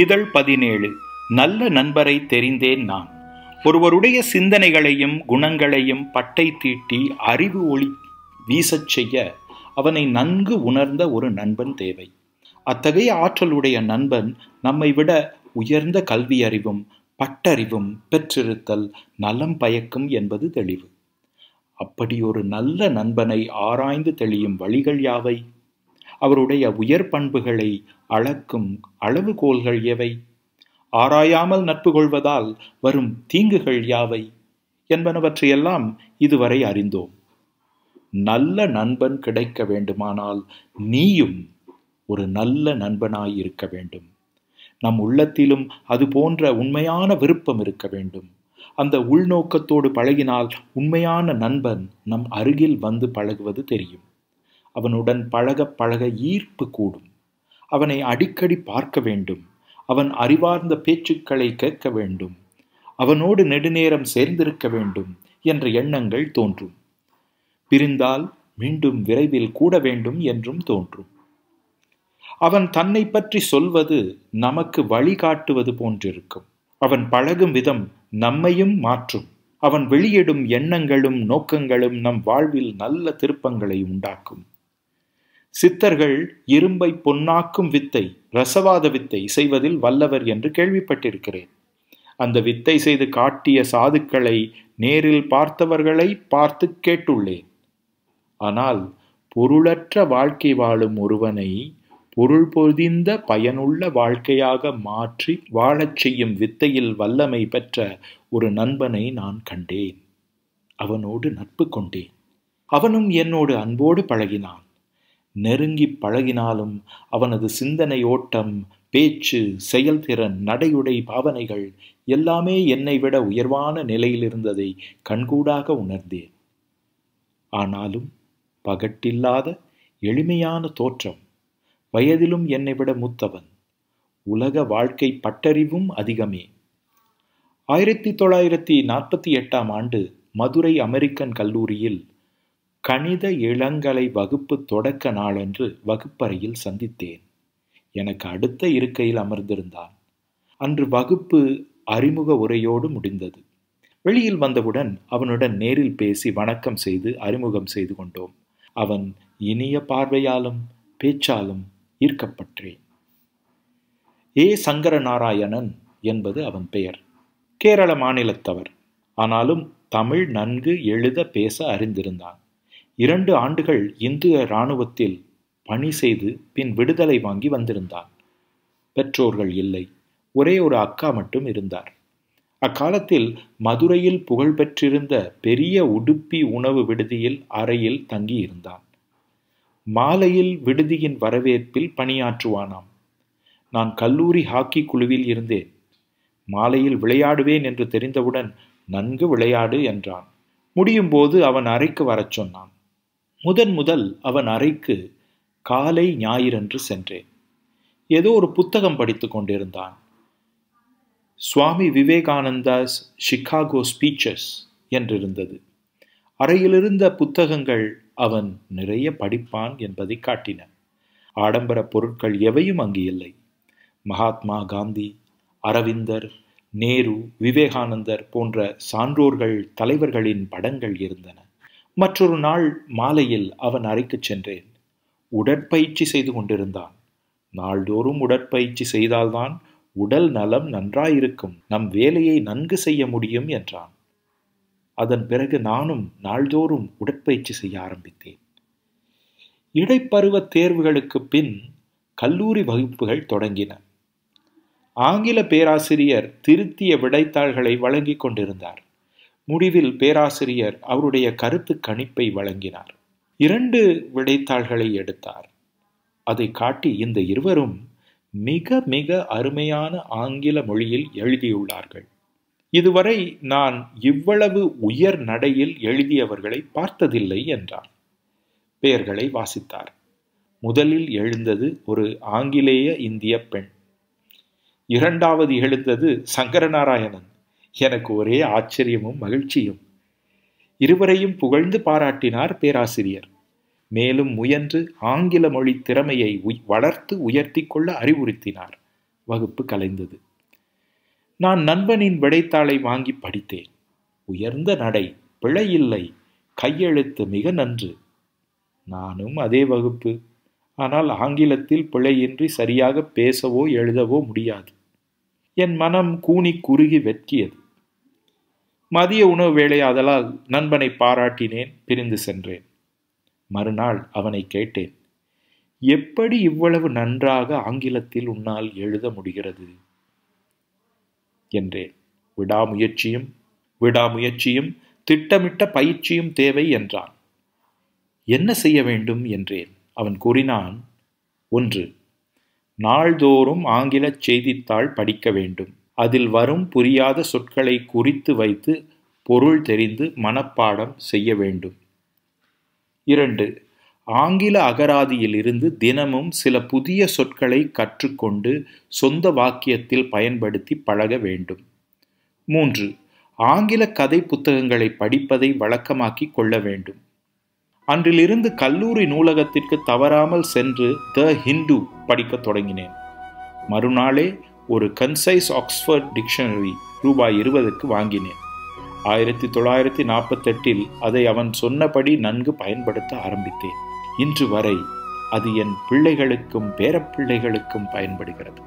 இதழ் பதினேழு நல்ல நண்பரை தெரிந்தேன் நான் ஒருவருடைய சிந்தனைகளையும் குணங்களையும் பட்டை தீட்டி அறிவு ஒளி வீசச் செய்ய அவனை நன்கு உணர்ந்த ஒரு நண்பன் தேவை அத்தகைய ஆற்றலுடைய நண்பன் நம்மை விட உயர்ந்த கல்வி அறிவும் பட்டறிவும் பெற்றிருத்தல் நலம் பயக்கும் என்பது தெளிவு அப்படி ஒரு நல்ல நண்பனை ஆராய்ந்து தெளியும் வழிகள் யாவை அவருடைய உயர் பண்புகளை அளக்கும் அளவுகோல்கள் எவை ஆராயாமல் நட்பு கொள்வதால் வரும் தீங்குகள் யாவை என்பனவற்றையெல்லாம் இதுவரை அறிந்தோம் நல்ல நண்பன் கிடைக்க வேண்டுமானால் நீயும் ஒரு நல்ல நண்பனாய் இருக்க வேண்டும் நம் உள்ளத்திலும் அது போன்ற உண்மையான விருப்பம் இருக்க வேண்டும் அந்த உள்நோக்கத்தோடு பழகினால் உண்மையான நண்பன் நம் அருகில் வந்து பழகுவது தெரியும் அவனுடன் பழக பழக ஈர்ப்பு கூடும் அவனை அடிக்கடி பார்க்க வேண்டும் அவன் அறிவார்ந்த பேச்சுக்களை கேட்க வேண்டும் அவனோடு நெடுநேரம் சேர்ந்திருக்க வேண்டும் என்ற எண்ணங்கள் தோன்றும் பிரிந்தால் மீண்டும் விரைவில் கூட வேண்டும் என்றும் தோன்றும் அவன் தன்னை பற்றி சொல்வது நமக்கு வழிகாட்டுவது போன்றிருக்கும் அவன் பழகும் விதம் நம்மையும் மாற்றும் அவன் வெளியிடும் எண்ணங்களும் நோக்கங்களும் நம் வாழ்வில் நல்ல திருப்பங்களை உண்டாக்கும் சித்தர்கள் இரும்பை பொன்னாக்கும் வித்தை ரசவாத வித்தை செய்வதில் வல்லவர் என்று கேள்விப்பட்டிருக்கிறேன் அந்த வித்தை செய்து காட்டிய சாதுக்களை நேரில் பார்த்தவர்களை பார்த்து கேட்டுள்ளேன் ஆனால் பொருளற்ற வாழ்க்கை வாழும் ஒருவனை பொருள் பொதிந்த பயனுள்ள வாழ்க்கையாக மாற்றி வாழச் செய்யும் வித்தையில் வல்லமை பெற்ற ஒரு நண்பனை நான் கண்டேன் அவனோடு நட்பு கொண்டேன் அவனும் என்னோடு அன்போடு பழகினான் நெருங்கி பழகினாலும் அவனது சிந்தனை ஓட்டம் பேச்சு செயல்திறன் நடையுடை பாவனைகள் எல்லாமே என்னை விட உயர்வான நிலையில் இருந்ததை கண்கூடாக உணர்ந்தேன் ஆனாலும் பகட்டில்லாத எளிமையான தோற்றம் வயதிலும் என்னை விட மூத்தவன் உலக வாழ்க்கை பட்டறிவும் அதிகமே ஆயிரத்தி தொள்ளாயிரத்தி நாற்பத்தி எட்டாம் ஆண்டு மதுரை அமெரிக்கன் கல்லூரியில் கணித இளங்கலை வகுப்பு தொடக்க நாளன்று வகுப்பறையில் சந்தித்தேன் எனக்கு அடுத்த இருக்கையில் அமர்ந்திருந்தான் அன்று வகுப்பு அறிமுக உரையோடு முடிந்தது வெளியில் வந்தவுடன் அவனுடன் நேரில் பேசி வணக்கம் செய்து அறிமுகம் செய்து கொண்டோம் அவன் இனிய பார்வையாலும் பேச்சாலும் ஈர்க்கப்பட்டேன் ஏ சங்கரநாராயணன் என்பது அவன் பெயர் கேரள மாநிலத்தவர் ஆனாலும் தமிழ் நன்கு எழுத பேச அறிந்திருந்தான் இரண்டு ஆண்டுகள் இந்திய இராணுவத்தில் பணி செய்து பின் விடுதலை வாங்கி வந்திருந்தான் பெற்றோர்கள் இல்லை ஒரே ஒரு அக்கா மட்டும் இருந்தார் அக்காலத்தில் மதுரையில் புகழ் பெற்றிருந்த பெரிய உடுப்பி உணவு விடுதியில் அறையில் தங்கியிருந்தான் மாலையில் விடுதியின் வரவேற்பில் பணியாற்றுவானாம் நான் கல்லூரி ஹாக்கி குழுவில் இருந்தேன் மாலையில் விளையாடுவேன் என்று தெரிந்தவுடன் நன்கு விளையாடு என்றான் முடியும் போது அவன் அறைக்கு வரச் சொன்னான் முதன் முதல் அவன் அறைக்கு காலை ஞாயிறன்று சென்றேன் ஏதோ ஒரு புத்தகம் படித்து கொண்டிருந்தான் சுவாமி விவேகானந்தாஸ் சிகாகோ ஸ்பீச்சஸ் என்றிருந்தது அறையிலிருந்த புத்தகங்கள் அவன் நிறைய படிப்பான் என்பதை காட்டின ஆடம்பர பொருட்கள் எவையும் அங்கு இல்லை மகாத்மா காந்தி அரவிந்தர் நேரு விவேகானந்தர் போன்ற சான்றோர்கள் தலைவர்களின் படங்கள் இருந்தன மற்றொரு நாள் மாலையில் அவன் அறைக்குச் சென்றேன் உடற்பயிற்சி செய்து கொண்டிருந்தான் நாள்தோறும் உடற்பயிற்சி செய்தால்தான் உடல் நலம் நன்றாயிருக்கும் நம் வேலையை நன்கு செய்ய முடியும் என்றான் அதன் பிறகு நானும் நாள்தோறும் உடற்பயிற்சி செய்ய ஆரம்பித்தேன் இடைப்பருவ தேர்வுகளுக்கு பின் கல்லூரி வகுப்புகள் தொடங்கின ஆங்கில பேராசிரியர் திருத்திய விடைத்தாள்களை வழங்கிக் கொண்டிருந்தார் முடிவில் பேராசிரியர் அவருடைய கருத்து கணிப்பை வழங்கினார் இரண்டு விடைத்தாள்களை எடுத்தார் அதை காட்டி இந்த இருவரும் மிக மிக அருமையான ஆங்கில மொழியில் எழுதியுள்ளார்கள் இதுவரை நான் இவ்வளவு உயர் நடையில் எழுதியவர்களை பார்த்ததில்லை என்றார் பெயர்களை வாசித்தார் முதலில் எழுந்தது ஒரு ஆங்கிலேய இந்திய பெண் இரண்டாவது எழுந்தது சங்கரநாராயணன் எனக்கு ஒரே ஆச்சரியமும் மகிழ்ச்சியும் இருவரையும் புகழ்ந்து பாராட்டினார் பேராசிரியர் மேலும் முயன்று ஆங்கில மொழி திறமையை வளர்த்து உயர்த்தி கொள்ள அறிவுறுத்தினார் வகுப்பு கலைந்தது நான் நண்பனின் விடைத்தாளை வாங்கி படித்தேன் உயர்ந்த நடை பிழையில்லை கையெழுத்து மிக நன்று நானும் அதே வகுப்பு ஆனால் ஆங்கிலத்தில் பிழையின்றி சரியாக பேசவோ எழுதவோ முடியாது என் மனம் கூனி குறுகி வெட்கியது மதிய உணவு வேலையாதலால் நண்பனை பாராட்டினேன் பிரிந்து சென்றேன் மறுநாள் அவனை கேட்டேன் எப்படி இவ்வளவு நன்றாக ஆங்கிலத்தில் உன்னால் எழுத முடிகிறது என்றேன் விடாமுயற்சியும் விடாமுயற்சியும் திட்டமிட்ட பயிற்சியும் தேவை என்றான் என்ன செய்ய வேண்டும் என்றேன் அவன் கூறினான் ஒன்று நாள்தோறும் ஆங்கில செய்தித்தாள் படிக்க வேண்டும் அதில் வரும் புரியாத சொற்களை குறித்து வைத்து பொருள் தெரிந்து மனப்பாடம் செய்ய வேண்டும் இரண்டு ஆங்கில அகராதியில் இருந்து தினமும் சில புதிய சொற்களை கற்றுக்கொண்டு சொந்த வாக்கியத்தில் பயன்படுத்தி பழக வேண்டும் மூன்று ஆங்கில கதை புத்தகங்களை படிப்பதை வழக்கமாக்கிக் கொள்ள வேண்டும் அன்றிலிருந்து கல்லூரி நூலகத்திற்கு தவறாமல் சென்று த ஹிந்து படிக்கத் தொடங்கினேன் மறுநாளே ஒரு கன்சைஸ் ஆக்ஸ்ஃபர்ட் டிக்ஷனரி ரூபாய் இருபதுக்கு வாங்கினேன் ஆயிரத்தி தொள்ளாயிரத்தி நாற்பத்தெட்டில் அதை அவன் சொன்னபடி நன்கு பயன்படுத்த ஆரம்பித்தேன் இன்று வரை அது என் பிள்ளைகளுக்கும் பேரப்பிள்ளைகளுக்கும் பயன்படுகிறது